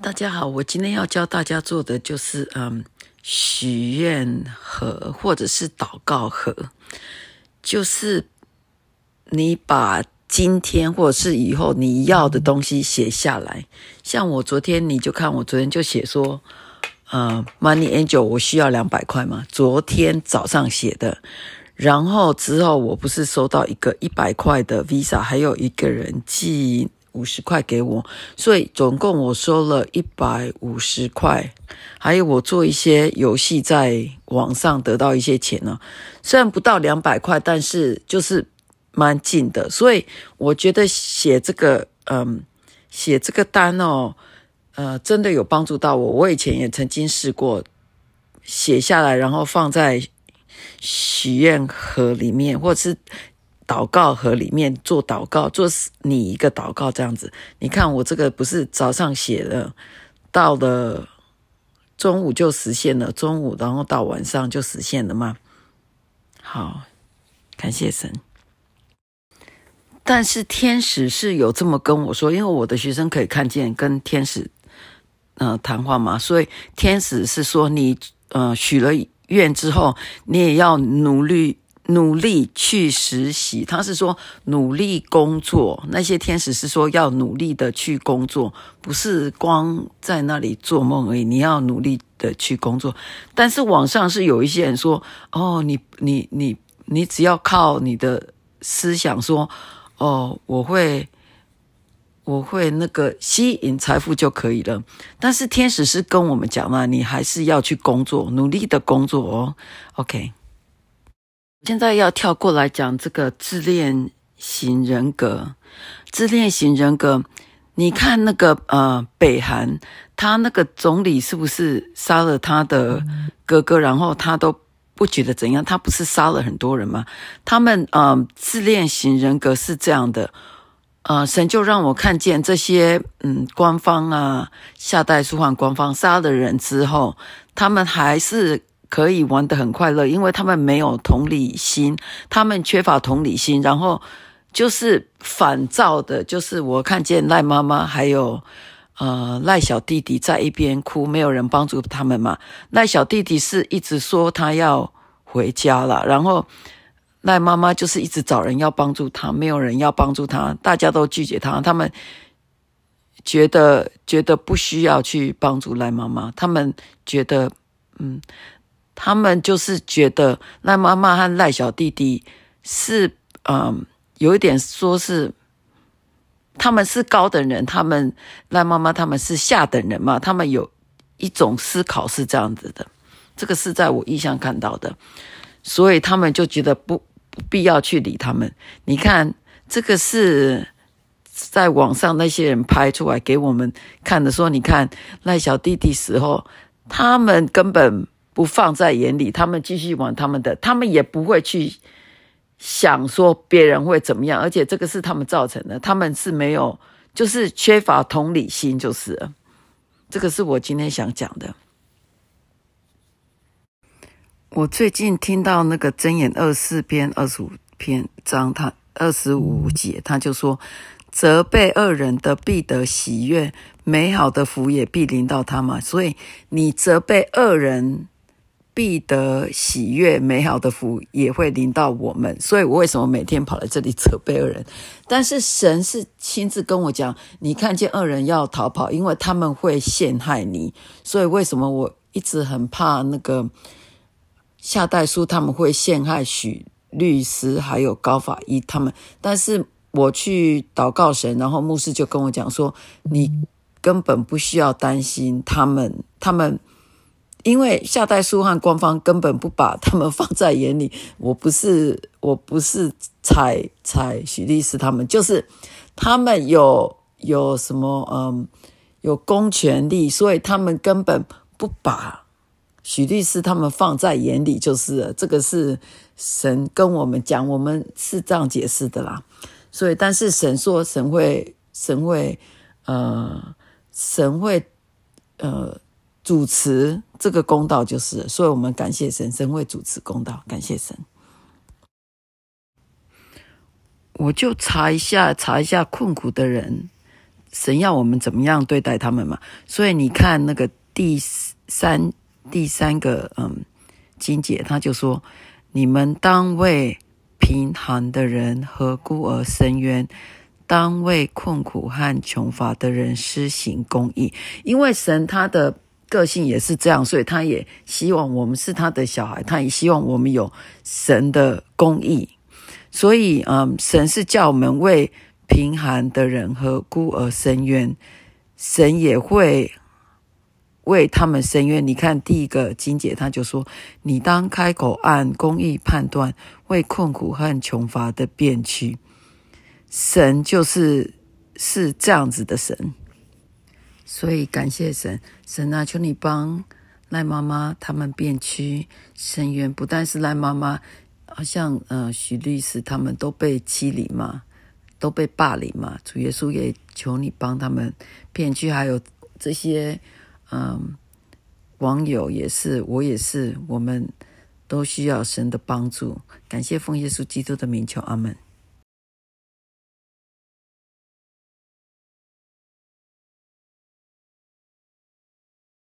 大家好，我今天要教大家做的就是，嗯，许愿盒或者是祷告盒，就是你把今天或者是以后你要的东西写下来。像我昨天你就看，我昨天就写说，呃，Money Angel，我需要两百块嘛，昨天早上写的。然后之后，我不是收到一个一百块的 Visa，还有一个人寄五十块给我，所以总共我收了一百五十块，还有我做一些游戏在网上得到一些钱呢，虽然不到两百块，但是就是蛮近的。所以我觉得写这个，嗯，写这个单哦，呃，真的有帮助到我。我以前也曾经试过写下来，然后放在。许愿盒里面，或者是祷告盒里面做祷告，做你一个祷告这样子。你看我这个不是早上写的，到了中午就实现了，中午然后到晚上就实现了吗？好，感谢神。但是天使是有这么跟我说，因为我的学生可以看见跟天使嗯谈话嘛，所以天使是说你嗯许了。院之后，你也要努力努力去实习。他是说努力工作，那些天使是说要努力的去工作，不是光在那里做梦而已。你要努力的去工作。但是网上是有一些人说，哦，你你你你只要靠你的思想说，哦，我会。我会那个吸引财富就可以了，但是天使是跟我们讲了，你还是要去工作，努力的工作哦。OK，现在要跳过来讲这个自恋型人格。自恋型人格，你看那个呃，北韩，他那个总理是不是杀了他的哥哥，然后他都不觉得怎样？他不是杀了很多人吗？他们嗯，自恋型人格是这样的。呃，神就让我看见这些，嗯，官方啊，下代书缓官方杀的人之后，他们还是可以玩得很快乐，因为他们没有同理心，他们缺乏同理心，然后就是反照的，就是我看见赖妈妈还有呃赖小弟弟在一边哭，没有人帮助他们嘛。赖小弟弟是一直说他要回家了，然后。赖妈妈就是一直找人要帮助她，没有人要帮助她，大家都拒绝她。他们觉得觉得不需要去帮助赖妈妈，他们觉得，嗯，他们就是觉得赖妈妈和赖小弟弟是，嗯，有一点说是他们是高等人，他们赖妈妈他们是下等人嘛，他们有一种思考是这样子的，这个是在我印象看到的，所以他们就觉得不。必要去理他们？你看，这个是在网上那些人拍出来给我们看的，说你看那小弟弟时候，他们根本不放在眼里，他们继续玩他们的，他们也不会去想说别人会怎么样，而且这个是他们造成的，他们是没有，就是缺乏同理心，就是了。这个是我今天想讲的。我最近听到那个《真言》二四篇》二十五篇章，他二十五节，他就说：“责备恶人的必得喜悦，美好的福也必临到他嘛。”所以你责备恶人，必得喜悦，美好的福也会临到我们。所以，我为什么每天跑来这里责备恶人？但是神是亲自跟我讲：“你看见恶人要逃跑，因为他们会陷害你。”所以，为什么我一直很怕那个？夏代书他们会陷害许律师，还有高法医他们。但是我去祷告神，然后牧师就跟我讲说，你根本不需要担心他们。他们因为夏代书和官方根本不把他们放在眼里。我不是我不是踩踩许律师他们，就是他们有有什么嗯有公权力，所以他们根本不把。许律师他们放在眼里，就是这个是神跟我们讲，我们是这样解释的啦。所以，但是神说，神会，神会，呃，神会，呃，主持这个公道，就是，所以我们感谢神，神会主持公道，感谢神。我就查一下，查一下困苦的人，神要我们怎么样对待他们嘛？所以你看那个第三。第三个，嗯，金姐她就说：“你们当为贫寒的人和孤儿伸冤，当为困苦和穷乏的人施行公义。”因为神他的个性也是这样，所以他也希望我们是他的小孩，他也希望我们有神的公义。所以，嗯，神是叫我们为贫寒的人和孤儿伸冤，神也会。为他们伸冤，你看第一个金姐，她就说：“你当开口按公义判断，为困苦和穷乏的变屈。”神就是是这样子的神，所以感谢神，神啊，求你帮赖妈妈他们变屈伸冤。不但是赖妈妈，好像呃徐律师他们都被欺凌嘛，都被霸凌嘛。主耶稣也求你帮他们骗去，还有这些。嗯，网友也是，我也是，我们都需要神的帮助。感谢奉耶稣基督的名求，阿门。